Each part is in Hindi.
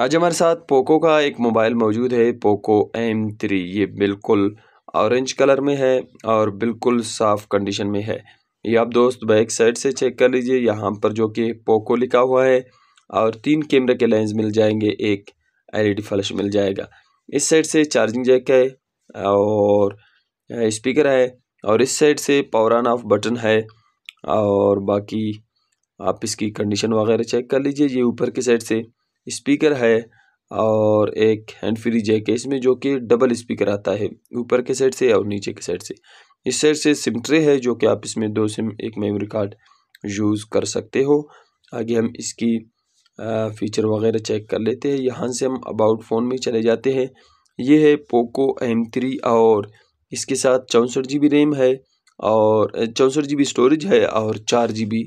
आज हमारे साथ पोको का एक मोबाइल मौजूद है पोको एम थ्री ये बिल्कुल ऑरेंज कलर में है और बिल्कुल साफ़ कंडीशन में है ये आप दोस्त बैक साइड से चेक कर लीजिए यहाँ पर जो कि पोको लिखा हुआ है और तीन कैमरे के लेंस मिल जाएंगे एक एलईडी फ्लैश e मिल जाएगा इस साइड से चार्जिंग जैक है और स्पीकर है और इस साइड से पावर ऑन ऑफ बटन है और बाकी आप इसकी कंडीशन वगैरह चेक कर लीजिए ये ऊपर की साइड से स्पीकर है और एक हैंड फ्री जैक है इसमें जो कि डबल स्पीकर आता है ऊपर के साइड से और नीचे के साइड से इस साइड से सिम ट्रे है जो कि आप इसमें दो सिम एक मेमोरी कार्ड यूज़ कर सकते हो आगे हम इसकी फ़ीचर वगैरह चेक कर लेते हैं यहाँ से हम अबाउट फ़ोन में चले जाते हैं ये है पोको एम थ्री और इसके साथ चौंसठ जी बी रैम है और चौंसठ जी बी स्टोरेज है और चार जी बी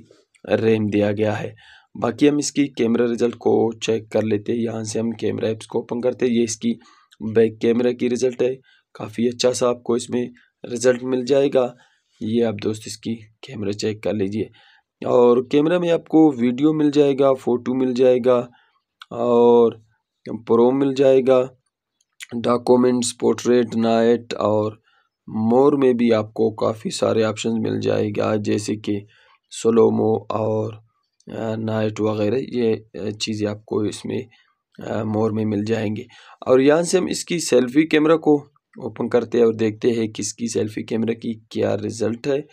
रैम दिया गया है बाकी हम इसकी कैमरा रिजल्ट को चेक कर लेते हैं यहाँ से हम कैमरा ऐप्स को ओपन करते हैं ये इसकी बैक कैमरा की रिज़ल्ट है काफ़ी अच्छा सा आपको इसमें रिज़ल्ट मिल जाएगा ये आप दोस्त इसकी कैमरा चेक कर लीजिए और कैमरा में आपको वीडियो मिल जाएगा फ़ोटो मिल जाएगा और प्रो मिल जाएगा डॉक्यूमेंट्स पोर्ट्रेट नाइट और मोर में भी आपको काफ़ी सारे ऑप्शन मिल जाएगा जैसे कि सोलोमो और नाइट वगैरह ये चीज़ें आपको इसमें मोर में मिल जाएंगे और यहाँ से हम इसकी सेल्फ़ी कैमरा को ओपन करते हैं और देखते हैं किसकी सेल्फ़ी कैमरा की क्या रिज़ल्ट है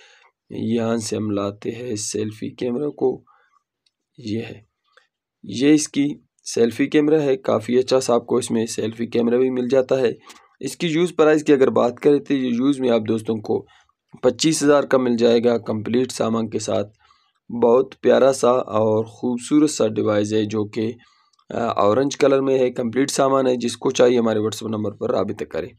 यहाँ से हम लाते हैं सेल्फ़ी कैमरा को ये है ये इसकी सेल्फ़ी कैमरा है काफ़ी अच्छा सा आपको इसमें सेल्फ़ी कैमरा भी मिल जाता है इसकी यूज़ प्राइस की अगर बात करें तो ये यूज़ में आप दोस्तों को पच्चीस हज़ार का मिल जाएगा कंप्लीट सामान के साथ बहुत प्यारा सा और ख़ूबसूरत सा डिवाइस है जो कि ऑरेंज कलर में है कंप्लीट सामान है जिसको चाहिए हमारे व्हाट्सअप नंबर पर रबित करें